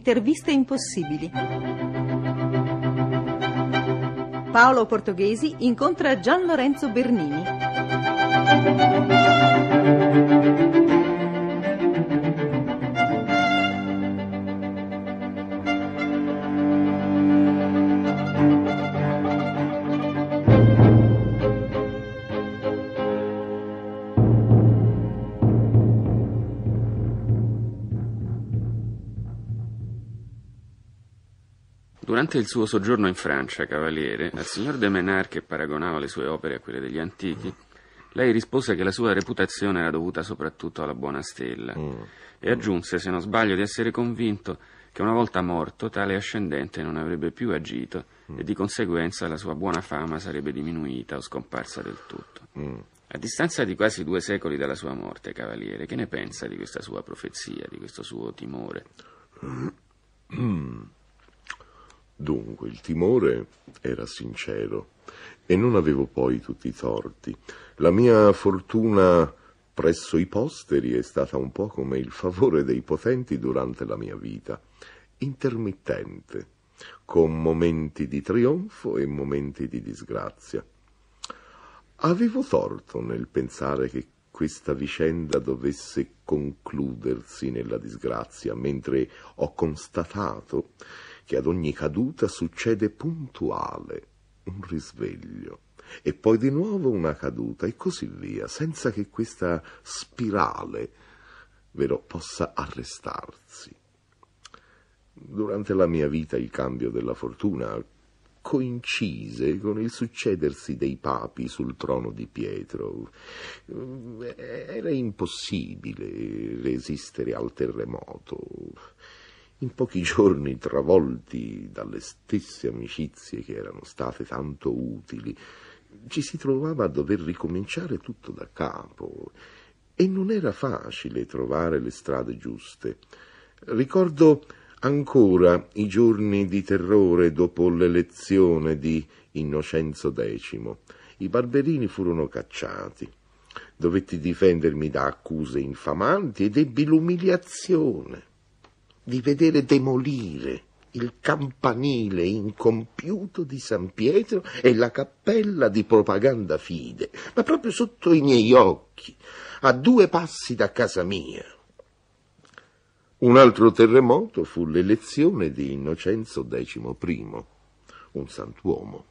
interviste impossibili. Paolo Portoghesi incontra Gian Lorenzo Bernini. Durante il suo soggiorno in Francia, cavaliere, al signor de Menard che paragonava le sue opere a quelle degli antichi, lei rispose che la sua reputazione era dovuta soprattutto alla buona stella mm. e aggiunse, se non sbaglio, di essere convinto che una volta morto tale ascendente non avrebbe più agito mm. e di conseguenza la sua buona fama sarebbe diminuita o scomparsa del tutto. Mm. A distanza di quasi due secoli dalla sua morte, cavaliere, che ne pensa di questa sua profezia, di questo suo timore? Mm. Dunque il timore era sincero e non avevo poi tutti i torti. La mia fortuna presso i posteri è stata un po' come il favore dei potenti durante la mia vita, intermittente, con momenti di trionfo e momenti di disgrazia. Avevo torto nel pensare che questa vicenda dovesse concludersi nella disgrazia, mentre ho constatato che ad ogni caduta succede puntuale un risveglio e poi di nuovo una caduta e così via, senza che questa spirale ve possa arrestarsi. Durante la mia vita il cambio della fortuna coincise con il succedersi dei papi sul trono di Pietro. Era impossibile resistere al terremoto in pochi giorni travolti dalle stesse amicizie che erano state tanto utili, ci si trovava a dover ricominciare tutto da capo e non era facile trovare le strade giuste. Ricordo ancora i giorni di terrore dopo l'elezione di Innocenzo X. I barberini furono cacciati. Dovetti difendermi da accuse infamanti ed ebbi l'umiliazione di vedere demolire il campanile incompiuto di San Pietro e la cappella di propaganda fide, ma proprio sotto i miei occhi, a due passi da casa mia. Un altro terremoto fu l'elezione di Innocenzo XI, un santuomo,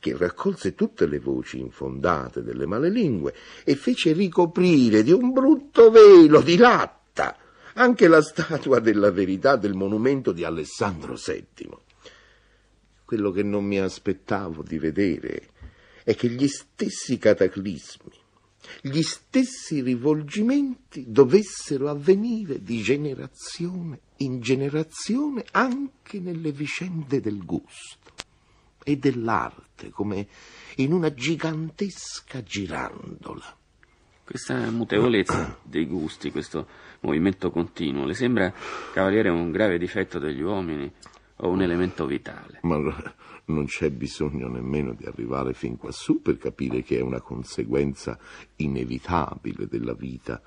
che raccolse tutte le voci infondate delle malelingue e fece ricoprire di un brutto velo di latta anche la statua della verità del monumento di Alessandro VII. Quello che non mi aspettavo di vedere è che gli stessi cataclismi, gli stessi rivolgimenti dovessero avvenire di generazione in generazione anche nelle vicende del gusto e dell'arte, come in una gigantesca girandola. Questa mutevolezza dei gusti, questo movimento continuo, le sembra, cavaliere, un grave difetto degli uomini o un elemento vitale? Ma non c'è bisogno nemmeno di arrivare fin quassù per capire che è una conseguenza inevitabile della vita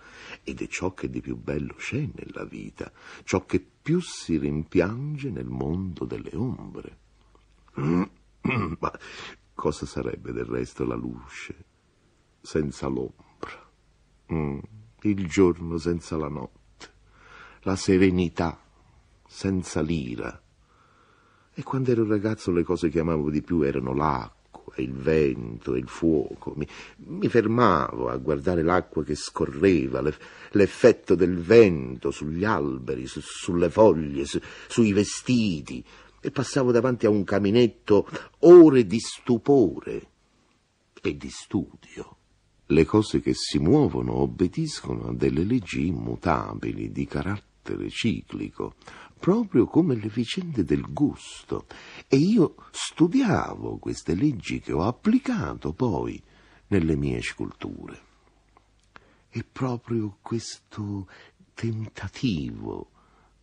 ed è ciò che di più bello c'è nella vita, ciò che più si rimpiange nel mondo delle ombre. Ma cosa sarebbe del resto la luce senza l'ombra? Mm, il giorno senza la notte, la serenità senza l'ira. E quando ero ragazzo le cose che amavo di più erano l'acqua, il vento, e il fuoco. Mi, mi fermavo a guardare l'acqua che scorreva, le, l'effetto del vento sugli alberi, su, sulle foglie, su, sui vestiti, e passavo davanti a un caminetto ore di stupore e di studio le cose che si muovono obbediscono a delle leggi immutabili di carattere ciclico, proprio come le vicende del gusto. E io studiavo queste leggi che ho applicato poi nelle mie sculture. E proprio questo tentativo,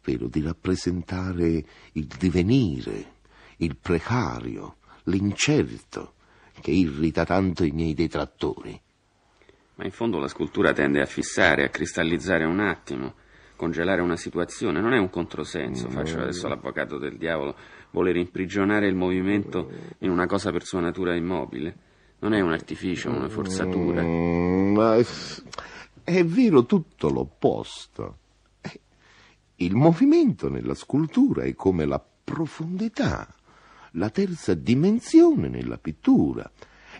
vero, di rappresentare il divenire, il precario, l'incerto, che irrita tanto i miei detrattori ma in fondo la scultura tende a fissare, a cristallizzare un attimo, congelare una situazione. Non è un controsenso, mm, faccio eh, adesso eh. l'avvocato del diavolo, voler imprigionare il movimento in una cosa per sua natura immobile. Non è un artificio, una forzatura. Mm, ma è, è vero tutto l'opposto. Eh, il movimento nella scultura è come la profondità, la terza dimensione nella pittura.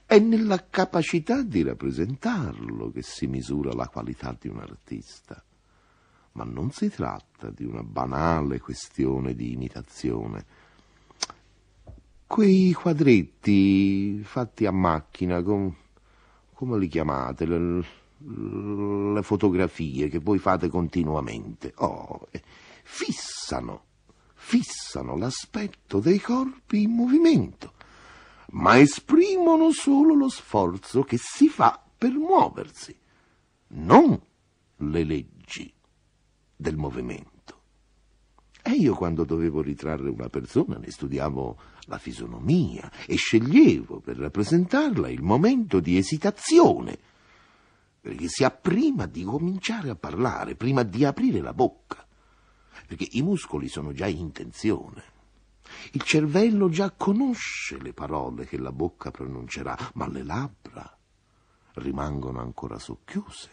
È nella capacità di rappresentarlo che si misura la qualità di un artista. Ma non si tratta di una banale questione di imitazione. Quei quadretti fatti a macchina, com- come li chiamate? Le, le fotografie che voi fate continuamente. Oh, eh, fissano, fissano l'aspetto dei corpi in movimento ma esprimono solo lo sforzo che si fa per muoversi, non le leggi del movimento. E io quando dovevo ritrarre una persona ne studiavo la fisonomia e sceglievo per rappresentarla il momento di esitazione, perché si ha prima di cominciare a parlare, prima di aprire la bocca, perché i muscoli sono già in tensione. Il cervello già conosce le parole che la bocca pronuncerà, ma le labbra rimangono ancora socchiuse.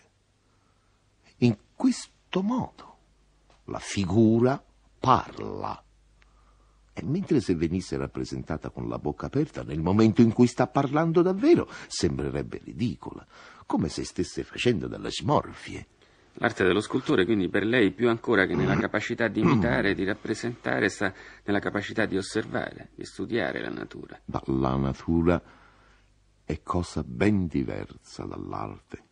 In questo modo la figura parla. E mentre se venisse rappresentata con la bocca aperta, nel momento in cui sta parlando davvero, sembrerebbe ridicola, come se stesse facendo delle smorfie. L'arte dello scultore, quindi, per lei, più ancora che nella capacità di imitare, di rappresentare, sta nella capacità di osservare, di studiare la natura. Ma la natura è cosa ben diversa dall'arte.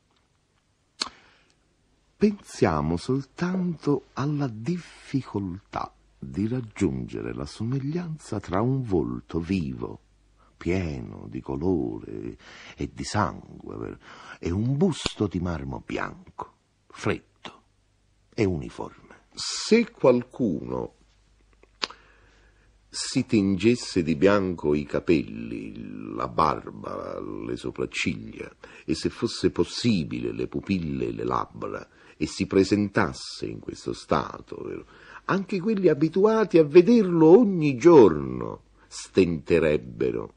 Pensiamo soltanto alla difficoltà di raggiungere la somiglianza tra un volto vivo, pieno di colore e di sangue, e un busto di marmo bianco freddo e uniforme. Se qualcuno si tingesse di bianco i capelli, la barba, le sopracciglia e se fosse possibile le pupille e le labbra e si presentasse in questo stato, anche quelli abituati a vederlo ogni giorno stenterebbero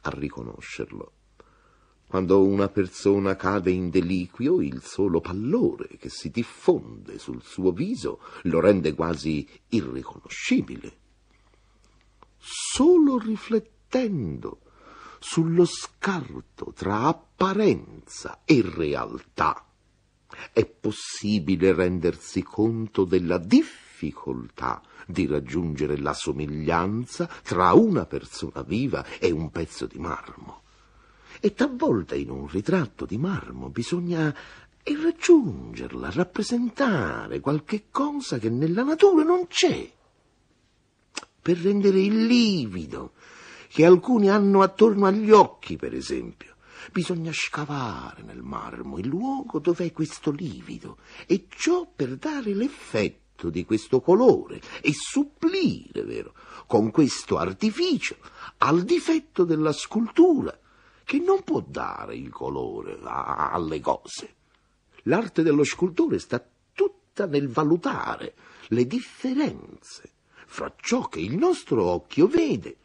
a riconoscerlo. Quando una persona cade in deliquio, il solo pallore che si diffonde sul suo viso lo rende quasi irriconoscibile. Solo riflettendo sullo scarto tra apparenza e realtà è possibile rendersi conto della difficoltà di raggiungere la somiglianza tra una persona viva e un pezzo di marmo e talvolta in un ritratto di marmo bisogna raggiungerla, rappresentare qualche cosa che nella natura non c'è, per rendere il livido che alcuni hanno attorno agli occhi, per esempio. Bisogna scavare nel marmo il luogo dove è questo livido e ciò per dare l'effetto di questo colore e supplire, vero, con questo artificio al difetto della scultura che non può dare il colore alle cose. L'arte dello scultore sta tutta nel valutare le differenze fra ciò che il nostro occhio vede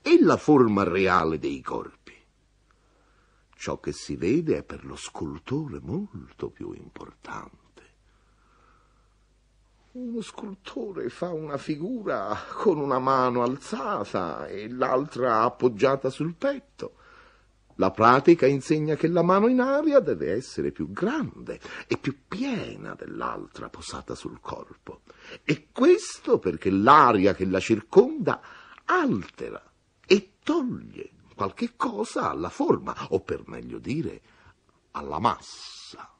e la forma reale dei corpi. Ciò che si vede è per lo scultore molto più importante. Uno scultore fa una figura con una mano alzata e l'altra appoggiata sul petto la pratica insegna che la mano in aria deve essere più grande e più piena dell'altra posata sul corpo. E questo perché l'aria che la circonda altera e toglie qualche cosa alla forma, o per meglio dire, alla massa.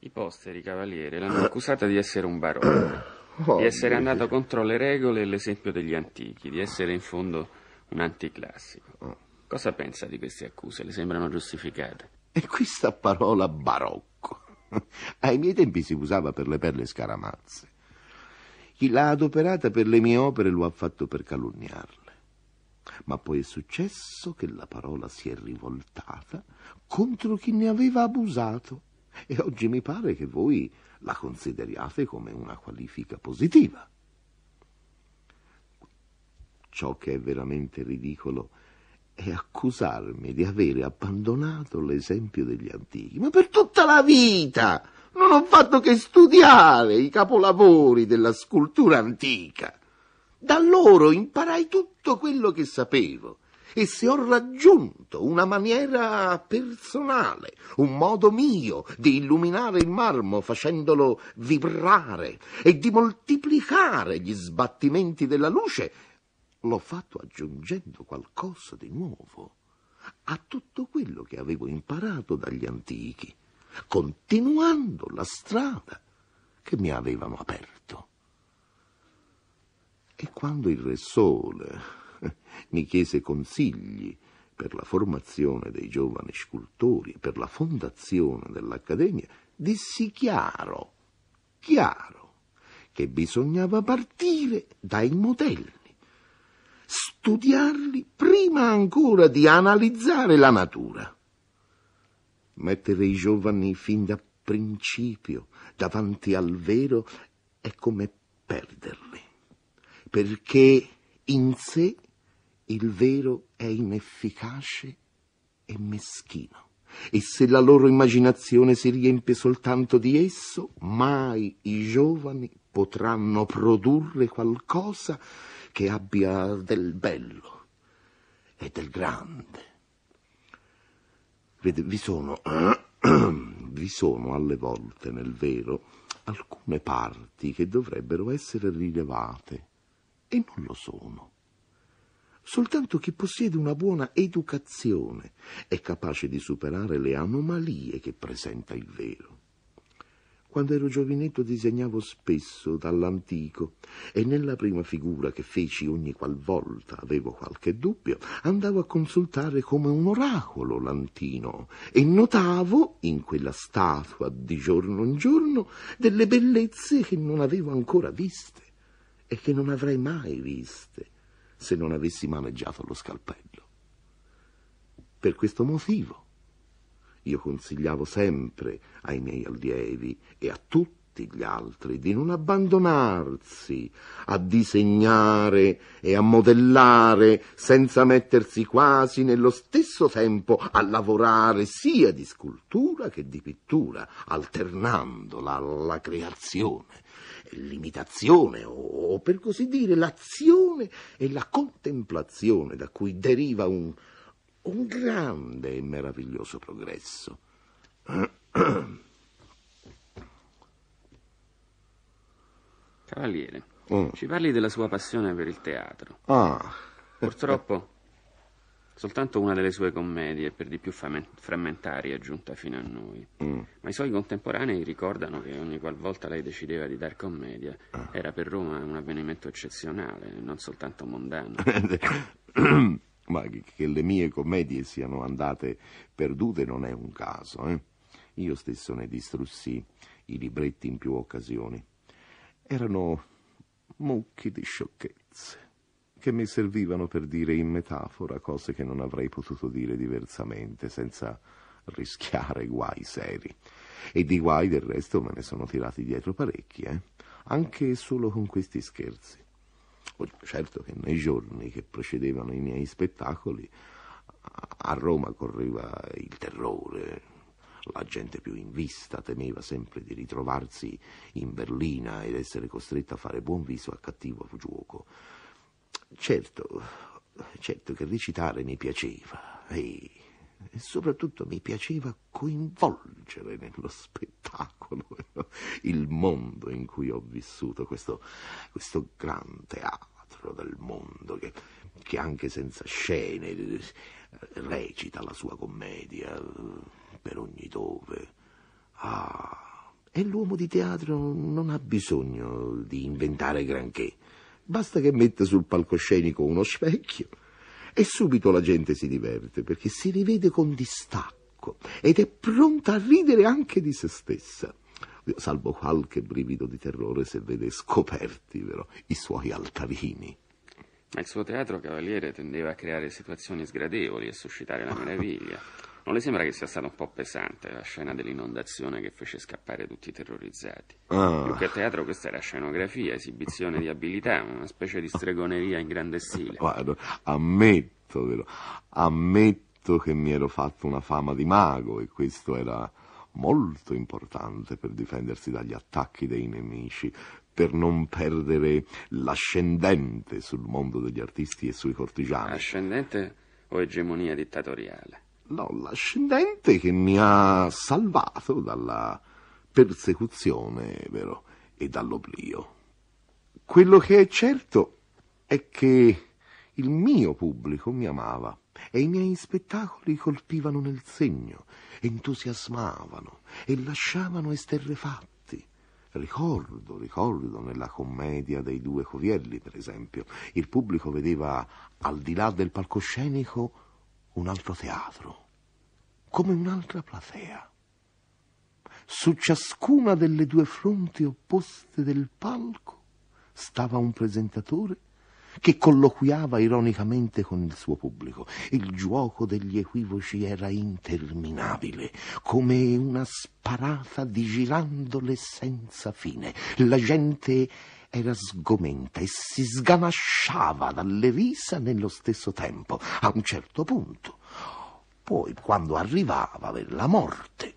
I posteri, cavaliere, l'hanno accusata di essere un barone, oh, di essere andato contro le regole e l'esempio degli antichi, di essere in fondo un anticlassico. Mm. Cosa pensa di queste accuse? Le sembrano giustificate? E questa parola barocco. Ai miei tempi si usava per le perle scaramazze. Chi l'ha adoperata per le mie opere lo ha fatto per calunniarle. Ma poi è successo che la parola si è rivoltata contro chi ne aveva abusato. E oggi mi pare che voi la consideriate come una qualifica positiva. Ciò che è veramente ridicolo è e accusarmi di avere abbandonato l'esempio degli antichi. Ma per tutta la vita non ho fatto che studiare i capolavori della scultura antica. Da loro imparai tutto quello che sapevo e se ho raggiunto una maniera personale, un modo mio di illuminare il marmo facendolo vibrare e di moltiplicare gli sbattimenti della luce, l'ho fatto aggiungendo qualcosa di nuovo a tutto quello che avevo imparato dagli antichi, continuando la strada che mi avevano aperto. E quando il Re Sole mi chiese consigli per la formazione dei giovani scultori e per la fondazione dell'Accademia, dissi chiaro, chiaro, che bisognava partire dai modelli studiarli prima ancora di analizzare la natura. Mettere i giovani fin da principio davanti al vero è come perderli, perché in sé il vero è inefficace e meschino e se la loro immaginazione si riempie soltanto di esso, mai i giovani potranno produrre qualcosa che abbia del bello e del grande. Vede, vi sono, vi sono alle volte nel vero alcune parti che dovrebbero essere rilevate e non lo sono. Soltanto chi possiede una buona educazione è capace di superare le anomalie che presenta il vero. Quando ero giovinetto disegnavo spesso dall'antico e nella prima figura che feci ogni qualvolta avevo qualche dubbio, andavo a consultare come un oracolo l'antino e notavo in quella statua di giorno in giorno delle bellezze che non avevo ancora viste e che non avrei mai viste se non avessi maneggiato lo scalpello. Per questo motivo io consigliavo sempre ai miei allievi e a tutti gli altri di non abbandonarsi a disegnare e a modellare senza mettersi quasi nello stesso tempo a lavorare sia di scultura che di pittura, alternandola alla creazione l'imitazione o, per così dire l'azione e la contemplazione da cui deriva un un grande e meraviglioso progresso. Cavaliere, mm. ci parli della sua passione per il teatro. Ah. Purtroppo, soltanto una delle sue commedie, per di più frammentaria, è giunta fino a noi. Mm. Ma i suoi contemporanei ricordano che ogni qualvolta lei decideva di dar commedia, ah. era per Roma un avvenimento eccezionale, non soltanto mondano. Ma che le mie commedie siano andate perdute non è un caso. Eh? Io stesso ne distrussi i libretti in più occasioni. Erano mucchi di sciocchezze che mi servivano per dire in metafora cose che non avrei potuto dire diversamente, senza rischiare guai seri. E di guai del resto me ne sono tirati dietro parecchi, eh? anche solo con questi scherzi. Certo che nei giorni che precedevano i miei spettacoli a Roma correva il terrore, la gente più in vista temeva sempre di ritrovarsi in berlina ed essere costretta a fare buon viso a cattivo fuoco. Certo, certo che recitare mi piaceva. E e soprattutto mi piaceva coinvolgere nello spettacolo il mondo in cui ho vissuto, questo, questo gran teatro del mondo che, che anche senza scene eh, recita la sua commedia eh, per ogni dove. Ah, e l'uomo di teatro non ha bisogno di inventare granché. Basta che metta sul palcoscenico uno specchio e subito la gente si diverte perché si rivede con distacco ed è pronta a ridere anche di se stessa salvo qualche brivido di terrore se vede scoperti però, i suoi altarini. Ma il suo teatro, Cavaliere, tendeva a creare situazioni sgradevoli e suscitare la meraviglia. Non le sembra che sia stata un po' pesante la scena dell'inondazione che fece scappare tutti i terrorizzati? Ah. Più che a teatro questa era scenografia, esibizione di abilità, una specie di stregoneria in grande stile. Guarda, ammetto, ammetto che mi ero fatto una fama di mago e questo era molto importante per difendersi dagli attacchi dei nemici per non perdere l'ascendente sul mondo degli artisti e sui cortigiani. Ascendente o egemonia dittatoriale? l'olla ascendente che mi ha salvato dalla persecuzione, vero, e dall'oblio. Quello che è certo è che il mio pubblico mi amava e i miei spettacoli colpivano nel segno, entusiasmavano e lasciavano esterrefatti. Ricordo, ricordo nella commedia dei due covielli, per esempio, il pubblico vedeva al di là del palcoscenico un altro teatro, come un'altra platea. Su ciascuna delle due fronti opposte del palco stava un presentatore che colloquiava ironicamente con il suo pubblico. Il giuoco degli equivoci era interminabile, come una sparata di girandole senza fine. La gente era sgomenta e si sganasciava dalle risa nello stesso tempo, a un certo punto. Poi, quando arrivava per la morte,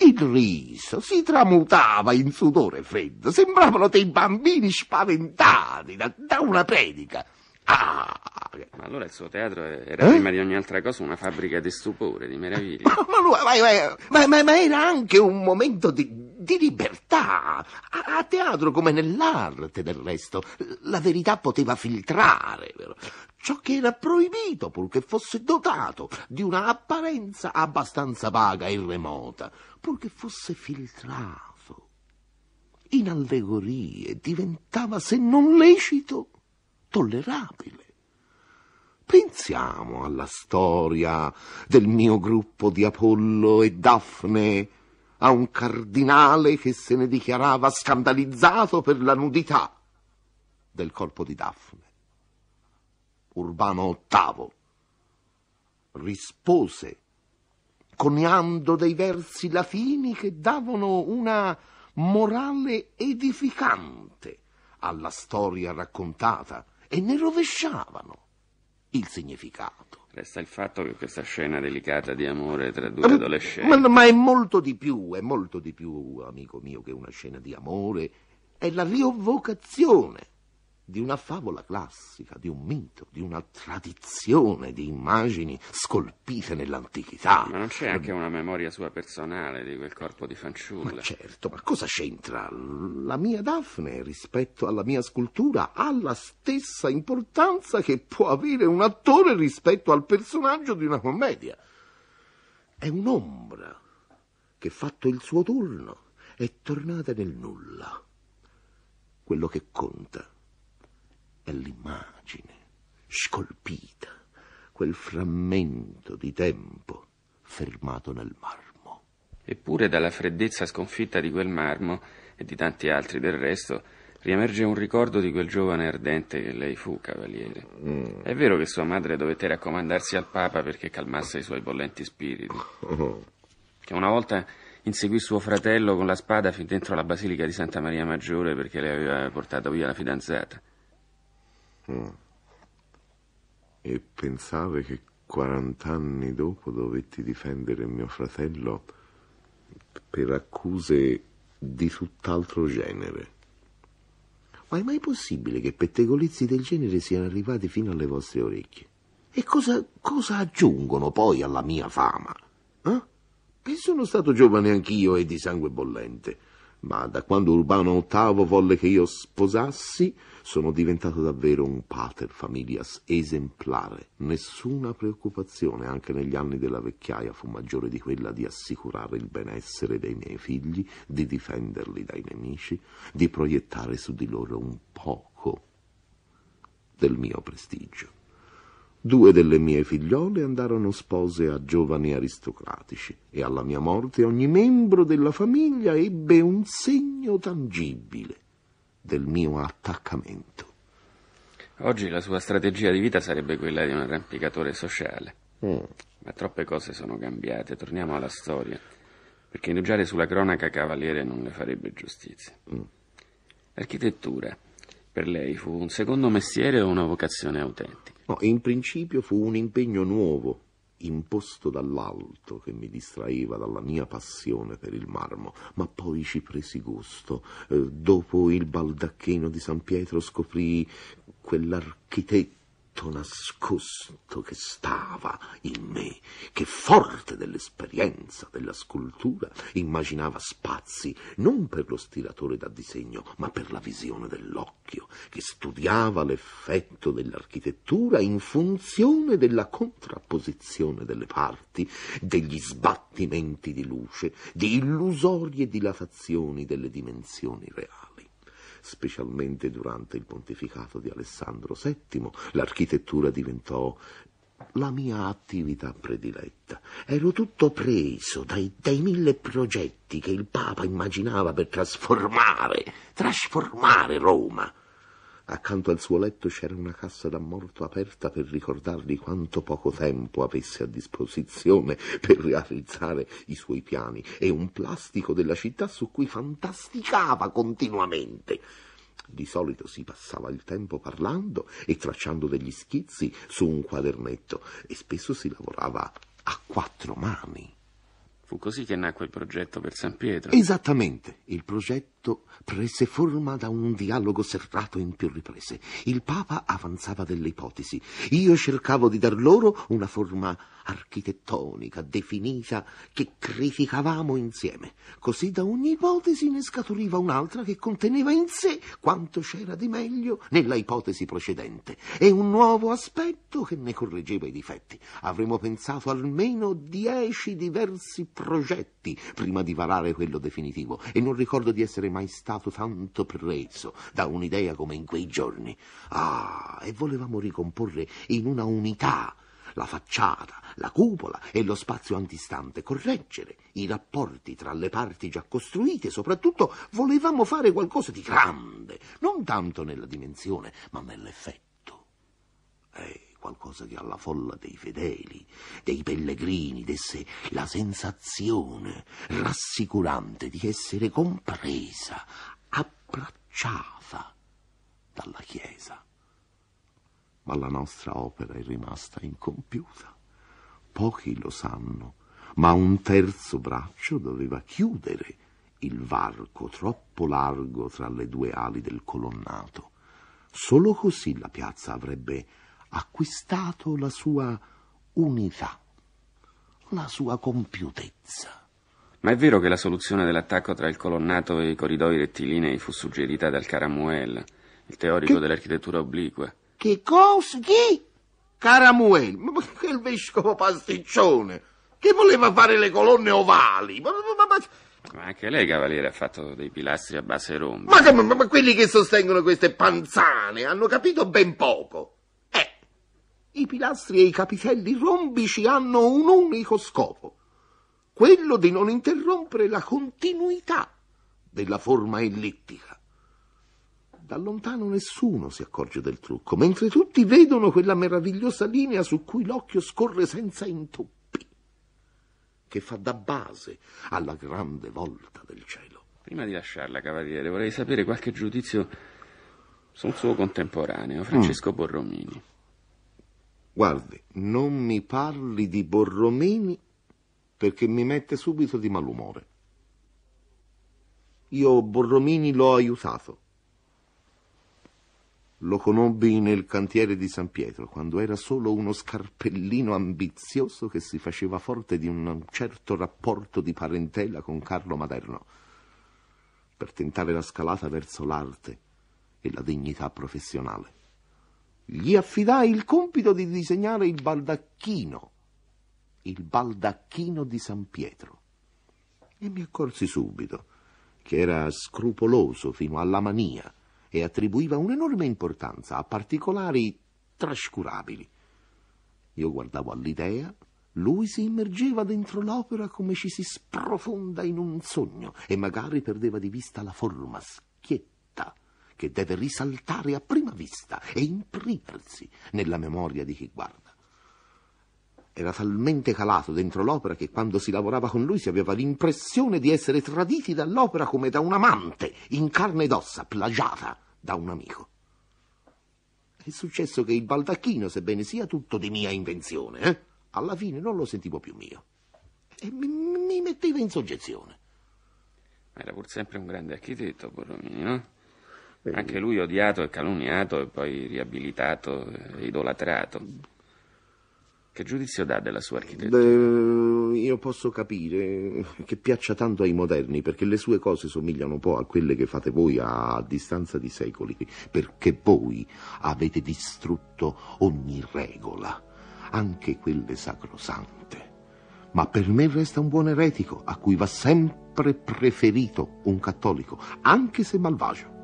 il riso si tramutava in sudore freddo, sembravano dei bambini spaventati da, da una predica. Ah! Eh. Ma allora il suo teatro era eh? prima di ogni altra cosa una fabbrica di stupore, di meraviglia. Ma, ma, ma, ma era anche un momento di di libertà. A, teatro come nell'arte del resto, la verità poteva filtrare ciò che era proibito, purché fosse dotato di una apparenza abbastanza vaga e remota, purché fosse filtrato. In allegorie diventava, se non lecito, tollerabile. Pensiamo alla storia del mio gruppo di Apollo e Daphne a un cardinale che se ne dichiarava scandalizzato per la nudità del corpo di Daphne. Urbano VIII rispose coniando dei versi latini che davano una morale edificante alla storia raccontata e ne rovesciavano il significato. Resta il fatto che questa scena delicata di amore tra due ma, ehm, adolescenti. Ma, ma è molto di più, è molto di più, amico mio, che una scena di amore. È la rievocazione di una favola classica, di un mito, di una tradizione di immagini scolpite nell'antichità. Ma non c'è anche una memoria sua personale di quel corpo di fanciulla? Ma certo, ma cosa c'entra? La mia Daphne rispetto alla mia scultura ha la stessa importanza che può avere un attore rispetto al personaggio di una commedia. È un'ombra che, fatto il suo turno, è tornata nel nulla. Quello che conta è l'immagine, scolpita, quel frammento di tempo fermato nel marmo. Eppure dalla freddezza sconfitta di quel marmo e di tanti altri del resto, riemerge un ricordo di quel giovane ardente che lei fu, cavaliere. Mm. È vero che sua madre dovette raccomandarsi al Papa perché calmasse i suoi bollenti spiriti. Che una volta inseguì suo fratello con la spada fin dentro la basilica di Santa Maria Maggiore perché le aveva portato via la fidanzata. Mm. E pensare che 40 anni dopo dovetti difendere mio fratello per accuse di tutt'altro genere. Ma è mai possibile che pettegolezzi del genere siano arrivati fino alle vostre orecchie? E cosa, cosa aggiungono poi alla mia fama? Eh? E sono stato giovane anch'io e di sangue bollente ma da quando Urbano VIII volle che io sposassi, sono diventato davvero un pater familias esemplare. Nessuna preoccupazione, anche negli anni della vecchiaia, fu maggiore di quella di assicurare il benessere dei miei figli, di difenderli dai nemici, di proiettare su di loro un poco del mio prestigio. Due delle mie figliole andarono spose a giovani aristocratici e alla mia morte ogni membro della famiglia ebbe un segno tangibile del mio attaccamento. Oggi la sua strategia di vita sarebbe quella di un arrampicatore sociale. Mm. Ma troppe cose sono cambiate, torniamo alla storia, perché indugiare sulla cronaca cavaliere non le farebbe giustizia. Mm. L'architettura per lei fu un secondo mestiere o una vocazione autentica? No, in principio fu un impegno nuovo, imposto dall'alto, che mi distraeva dalla mia passione per il marmo, ma poi ci presi gusto. Eh, dopo il baldacchino di San Pietro scoprì quell'architetto volto nascosto che stava in me, che forte dell'esperienza della scultura immaginava spazi non per lo stiratore da disegno, ma per la visione dell'occhio, che studiava l'effetto dell'architettura in funzione della contrapposizione delle parti, degli sbattimenti di luce, di illusorie dilatazioni delle dimensioni reali specialmente durante il pontificato di Alessandro VII, l'architettura diventò la mia attività prediletta. Ero tutto preso dai, dai, mille progetti che il Papa immaginava per trasformare, trasformare Roma. Accanto al suo letto c'era una cassa da morto aperta per ricordargli quanto poco tempo avesse a disposizione per realizzare i suoi piani e un plastico della città su cui fantasticava continuamente. Di solito si passava il tempo parlando e tracciando degli schizzi su un quadernetto e spesso si lavorava a quattro mani. Fu così che nacque il progetto per San Pietro. Esattamente, il progetto tutto prese forma da un dialogo serrato in più riprese. Il Papa avanzava delle ipotesi, io cercavo di dar loro una forma architettonica, definita, che criticavamo insieme. Così da ogni ipotesi ne scaturiva un'altra che conteneva in sé quanto c'era di meglio nella ipotesi precedente e un nuovo aspetto che ne correggeva i difetti. Avremmo pensato almeno dieci diversi progetti prima di varare quello definitivo e non ricordo di essere mai mai stato tanto preso da un'idea come in quei giorni. Ah, e volevamo ricomporre in una unità la facciata, la cupola e lo spazio antistante, correggere i rapporti tra le parti già costruite, soprattutto volevamo fare qualcosa di grande, non tanto nella dimensione, ma nell'effetto. Ehi qualcosa che alla folla dei fedeli, dei pellegrini, desse la sensazione rassicurante di essere compresa, abbracciata dalla Chiesa. Ma la nostra opera è rimasta incompiuta. Pochi lo sanno, ma un terzo braccio doveva chiudere il varco troppo largo tra le due ali del colonnato. Solo così la piazza avrebbe acquistato la sua unità, la sua compiutezza. Ma è vero che la soluzione dell'attacco tra il colonnato e i corridoi rettilinei fu suggerita dal Caramuel, il teorico che... dell'architettura obliqua. Che cosa? Chi? Caramuel, ma quel vescovo pasticcione, che voleva fare le colonne ovali. Ma, ma, ma... ma anche lei, cavaliere, ha fatto dei pilastri a base romba. Ma, quelli che sostengono queste panzane hanno capito ben poco. I pilastri e i capitelli rombici hanno un unico scopo, quello di non interrompere la continuità della forma ellittica. Da lontano nessuno si accorge del trucco, mentre tutti vedono quella meravigliosa linea su cui l'occhio scorre senza intoppi, che fa da base alla grande volta del cielo. Prima di lasciarla, cavaliere, vorrei sapere qualche giudizio su un suo contemporaneo, Francesco mm. Borromini. Guardi, non mi parli di Borromini perché mi mette subito di malumore. Io Borromini l'ho aiutato. Lo conobbi nel cantiere di San Pietro, quando era solo uno scarpellino ambizioso che si faceva forte di un certo rapporto di parentela con Carlo Maderno, per tentare la scalata verso l'arte e la dignità professionale gli affidai il compito di disegnare il baldacchino, il baldacchino di San Pietro. E mi accorsi subito che era scrupoloso fino alla mania e attribuiva un'enorme importanza a particolari trascurabili. Io guardavo all'idea, lui si immergeva dentro l'opera come ci si sprofonda in un sogno e magari perdeva di vista la forma schietta che deve risaltare a prima vista e imprimersi nella memoria di chi guarda. Era talmente calato dentro l'opera che quando si lavorava con lui si aveva l'impressione di essere traditi dall'opera come da un amante, in carne ed ossa, plagiata da un amico. È successo che il baldacchino, sebbene sia tutto di mia invenzione, eh, alla fine non lo sentivo più mio. E mi, mi metteva in soggezione. Era pur sempre un grande architetto, Borromini, no? Anche lui odiato e calunniato e poi riabilitato e idolatrato. Che giudizio dà della sua architettura? Beh, io posso capire che piaccia tanto ai moderni perché le sue cose somigliano un po' a quelle che fate voi a distanza di secoli, perché voi avete distrutto ogni regola, anche quelle sacrosante. Ma per me resta un buon eretico a cui va sempre preferito un cattolico, anche se malvagio.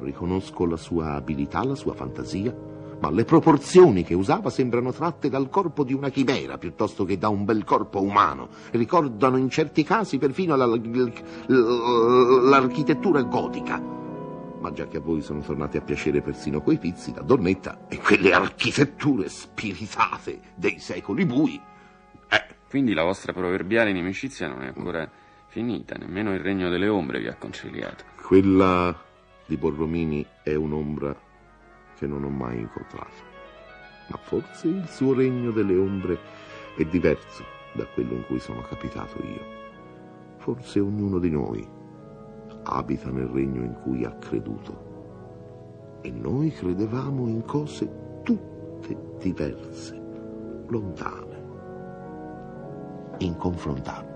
Riconosco la sua abilità, la sua fantasia, ma le proporzioni che usava sembrano tratte dal corpo di una chimera piuttosto che da un bel corpo umano. Ricordano in certi casi perfino la, l'architettura gotica. Ma già che a voi sono tornati a piacere persino quei pizzi da donnetta e quelle architetture spiritate dei secoli bui. Eh. Quindi la vostra proverbiale inimicizia non è ancora finita, nemmeno il regno delle ombre vi ha conciliato. Quella di Borromini è un'ombra che non ho mai incontrato. Ma forse il suo regno delle ombre è diverso da quello in cui sono capitato io. Forse ognuno di noi abita nel regno in cui ha creduto. E noi credevamo in cose tutte diverse, lontane, inconfrontabili.